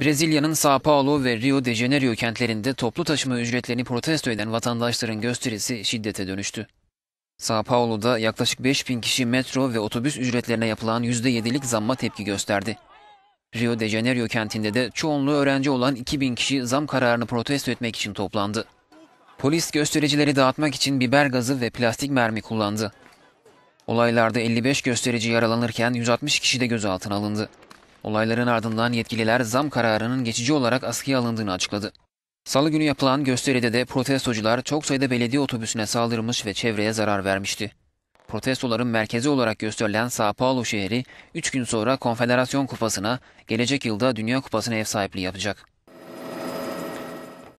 Brezilya'nın Sao Paulo ve Rio de Janeiro kentlerinde toplu taşıma ücretlerini protesto eden vatandaşların gösterisi şiddete dönüştü. Sao Paulo'da yaklaşık 5000 kişi metro ve otobüs ücretlerine yapılan %7'lik zamma tepki gösterdi. Rio de Janeiro kentinde de çoğunluğu öğrenci olan 2000 kişi zam kararını protesto etmek için toplandı. Polis göstericileri dağıtmak için biber gazı ve plastik mermi kullandı. Olaylarda 55 gösterici yaralanırken 160 kişi de gözaltına alındı. Olayların ardından yetkililer zam kararının geçici olarak askıya alındığını açıkladı. Salı günü yapılan gösteride de protestocular çok sayıda belediye otobüsüne saldırmış ve çevreye zarar vermişti. Protestoların merkezi olarak gösterilen Sao Paulo şehri 3 gün sonra Konfederasyon Kupası'na, gelecek yılda Dünya Kupası'na ev sahipliği yapacak.